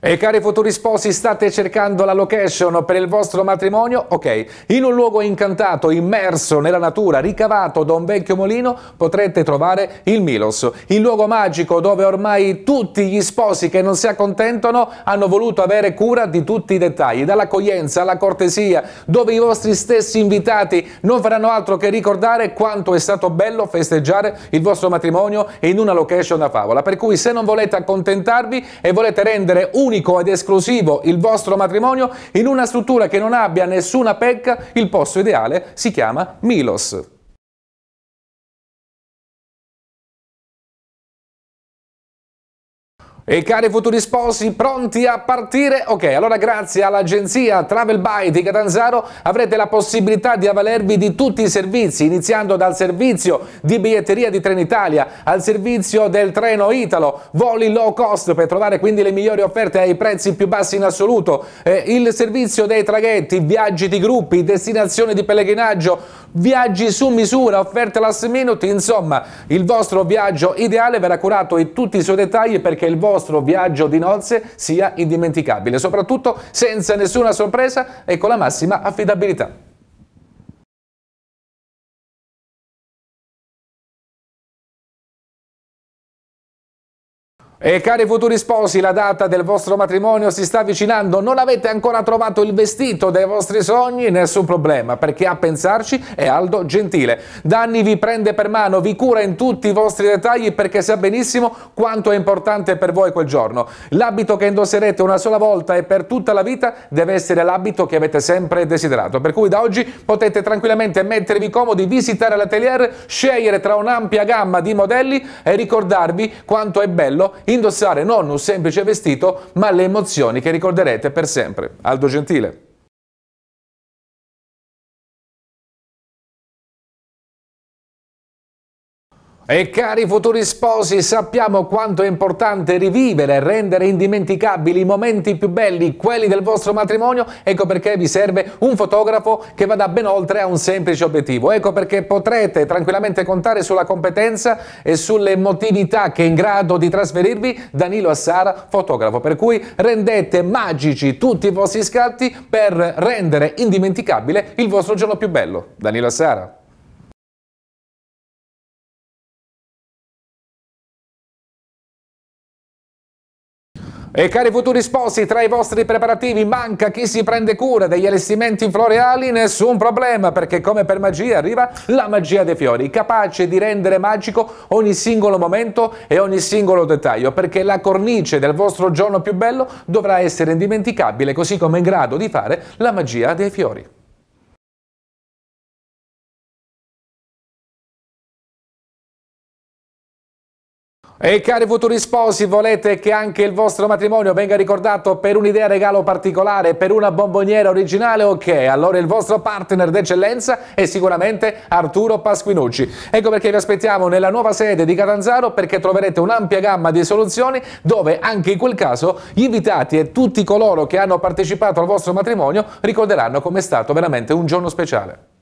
E cari futuri sposi, state cercando la location per il vostro matrimonio? Ok, in un luogo incantato, immerso nella natura, ricavato da un vecchio molino, potrete trovare il Milos, il luogo magico dove ormai tutti gli sposi che non si accontentano hanno voluto avere cura di tutti i dettagli, dall'accoglienza alla cortesia, dove i vostri stessi invitati non faranno altro che ricordare quanto è stato bello festeggiare il vostro matrimonio in una location da favola. Per cui se non volete accontentarvi e volete rendere un unico ed esclusivo il vostro matrimonio in una struttura che non abbia nessuna pecca, il posto ideale si chiama Milos. E cari futuri sposi, pronti a partire? Ok, allora grazie all'agenzia Travel By di Catanzaro avrete la possibilità di avvalervi di tutti i servizi, iniziando dal servizio di biglietteria di Trenitalia, al servizio del treno Italo, voli low cost per trovare quindi le migliori offerte ai prezzi più bassi in assoluto, eh, il servizio dei traghetti, viaggi di gruppi, destinazioni di pellegrinaggio, viaggi su misura, offerte last minute, insomma il vostro viaggio ideale verrà curato in tutti i suoi dettagli perché il vostro viaggio di nozze sia indimenticabile, soprattutto senza nessuna sorpresa e con la massima affidabilità. E cari futuri sposi, la data del vostro matrimonio si sta avvicinando, non avete ancora trovato il vestito dei vostri sogni? Nessun problema, perché a pensarci è Aldo Gentile. Da vi prende per mano, vi cura in tutti i vostri dettagli perché sa benissimo quanto è importante per voi quel giorno. L'abito che indosserete una sola volta e per tutta la vita deve essere l'abito che avete sempre desiderato. Per cui da oggi potete tranquillamente mettervi comodi, visitare l'atelier, scegliere tra un'ampia gamma di modelli e ricordarvi quanto è bello indossare non un semplice vestito, ma le emozioni che ricorderete per sempre. Aldo Gentile. E cari futuri sposi, sappiamo quanto è importante rivivere e rendere indimenticabili i momenti più belli, quelli del vostro matrimonio. Ecco perché vi serve un fotografo che vada ben oltre a un semplice obiettivo. Ecco perché potrete tranquillamente contare sulla competenza e sulle emotività che è in grado di trasferirvi Danilo Assara, fotografo. Per cui rendete magici tutti i vostri scatti per rendere indimenticabile il vostro giorno più bello. Danilo Assara. E cari futuri sposi, tra i vostri preparativi manca chi si prende cura degli allestimenti floreali? Nessun problema, perché come per magia arriva la magia dei fiori, capace di rendere magico ogni singolo momento e ogni singolo dettaglio, perché la cornice del vostro giorno più bello dovrà essere indimenticabile, così come è in grado di fare la magia dei fiori. E cari futuri sposi, volete che anche il vostro matrimonio venga ricordato per un'idea regalo particolare, per una bomboniera originale? Ok, allora il vostro partner d'eccellenza è sicuramente Arturo Pasquinucci. Ecco perché vi aspettiamo nella nuova sede di Catanzaro perché troverete un'ampia gamma di soluzioni dove anche in quel caso gli invitati e tutti coloro che hanno partecipato al vostro matrimonio ricorderanno come è stato veramente un giorno speciale.